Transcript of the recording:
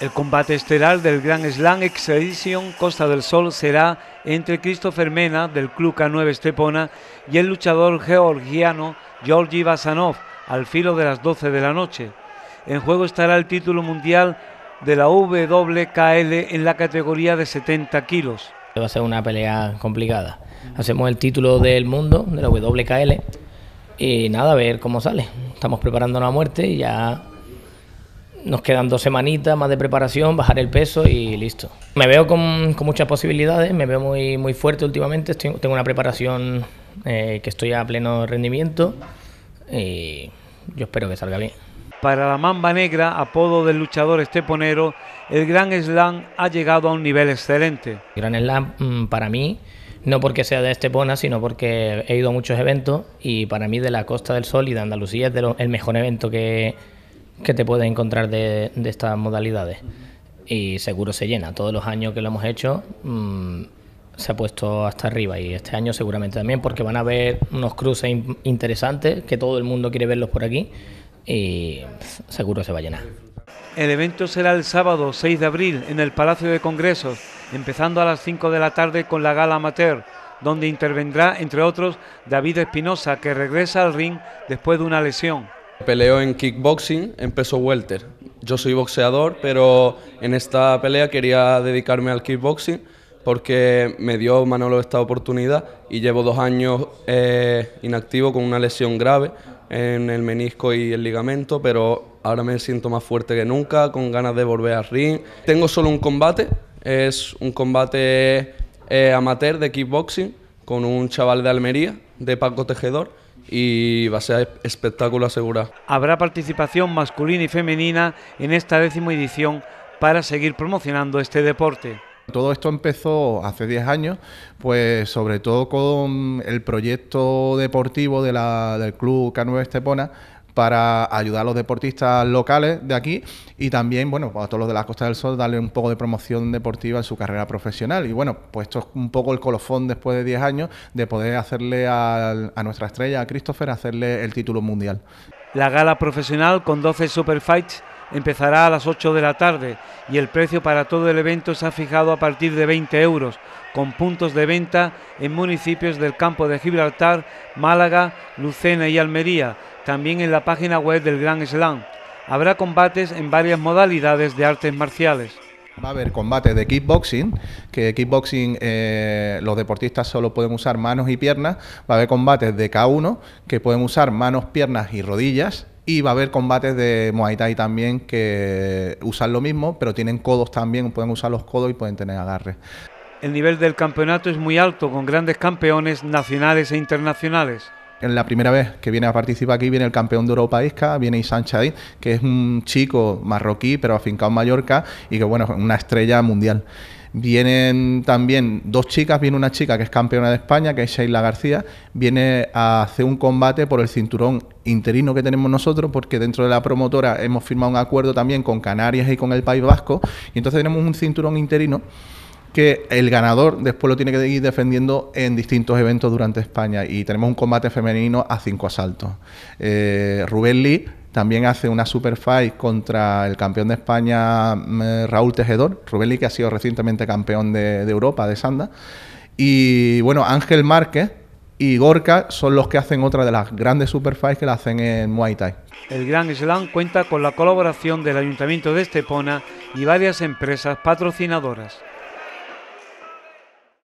El combate estelar del Gran Slam Expedition Costa del Sol será entre Christopher Mena del Club K9 Estepona y el luchador georgiano Georgi Vasanov al filo de las 12 de la noche. En juego estará el título mundial de la WKL en la categoría de 70 kilos. Va a ser una pelea complicada. Hacemos el título del mundo, de la WKL, y nada, a ver cómo sale. Estamos preparando una muerte y ya nos quedan dos semanitas más de preparación, bajar el peso y listo. Me veo con, muchas posibilidades, me veo muy, muy fuerte últimamente. tengo una preparación eh, que estoy a pleno rendimiento y yo espero que salga bien. Para la Mamba Negra, apodo del luchador esteponero, el Gran Slam ha llegado a un nivel excelente. Gran Slam mm, para mí, no porque sea de Estepona, sino porque he ido a muchos eventos y para mí de la Costa del Sol y de Andalucía es el mejor evento que, que te puedes encontrar de, estas modalidades. Y seguro se llena. Todos los años que lo hemos hecho mm, se ha puesto hasta arriba y este año seguramente también porque van a haber unos cruces interesantes que todo el mundo quiere verlos por aquí y seguro se va a llenar. El evento será el sábado 6 de abril en el Palacio de Congresos, empezando a las 5 de la tarde con la gala amateur, donde intervendrá, entre otros, David Espinosa, que regresa al ring después de una lesión. Peleo en kickboxing, en peso welter. Yo soy boxeador, pero en esta pelea quería dedicarme al kickboxing porque me dio Manolo esta oportunidad y llevo dos años eh, inactivo con una lesión grave en el menisco y el ligamento, pero ahora me siento más fuerte que nunca, con ganas de volver al ring. Tengo solo un combate, es un combate eh, amateur de kickboxing con un chaval de Almería, de Paco Tejedor y va a ser espectáculo asegurado. Habrá participación masculina y femenina en esta décima edición para seguir promocionando este deporte. Todo esto empezó hace 10 años, pues sobre todo con el proyecto deportivo del Club Canueva Estepona, para ayudar a los deportistas locales de aquí y también, bueno, a todos los de la Costa del Sol, darle un poco de promoción deportiva en su carrera profesional. Y bueno, pues esto es un poco el colofón después de 10 años de poder hacerle a, a nuestra estrella, a Christopher, hacerle el título mundial. La gala profesional con 12 superfights empezará a las 8 de la tarde y el precio para todo el evento se ha fijado a partir de 20 euros, con puntos de venta en municipios del campo de Gibraltar, Málaga, Lucena y Almería, también en la página web del Gran Slam. Habrá combates en varias modalidades de artes marciales. Va a haber combates de kickboxing, que kickboxing eh, los deportistas solo pueden usar manos y piernas. Va a haber combates de K1, que pueden usar manos, piernas y rodillas y va a haber combates de Muay Thai también que usan lo mismo, pero tienen codos también, pueden usar los codos y pueden tener agarres. El nivel del campeonato es muy alto, con grandes campeones nacionales e internacionales. En la primera vez que viene a participar aquí viene el campeón de Europa Isca, viene Isan que es un chico marroquí pero afincado en Mallorca y que bueno, es una estrella mundial. Vienen también dos chicas, viene una chica que es campeona de España, que es Sheila García, viene a hacer un combate por el cinturón interino que tenemos nosotros, porque dentro de la promotora hemos firmado un acuerdo también con Canarias y con el País Vasco, y entonces tenemos un cinturón interino que el ganador después lo tiene que ir defendiendo en distintos eventos durante España y tenemos un combate femenino a cinco asaltos. Eh, Rubén Lee también hace una superfight contra el campeón de España mm, Raúl Tejedor, Rubén que ha sido recientemente campeón de, Europa, de Sanda. Y bueno, Ángel Márquez, y Gorka son los que hacen otra de las grandes superfights que la hacen en Muay Thai. El Gran Slam cuenta con la colaboración del Ayuntamiento de Estepona y varias empresas patrocinadoras.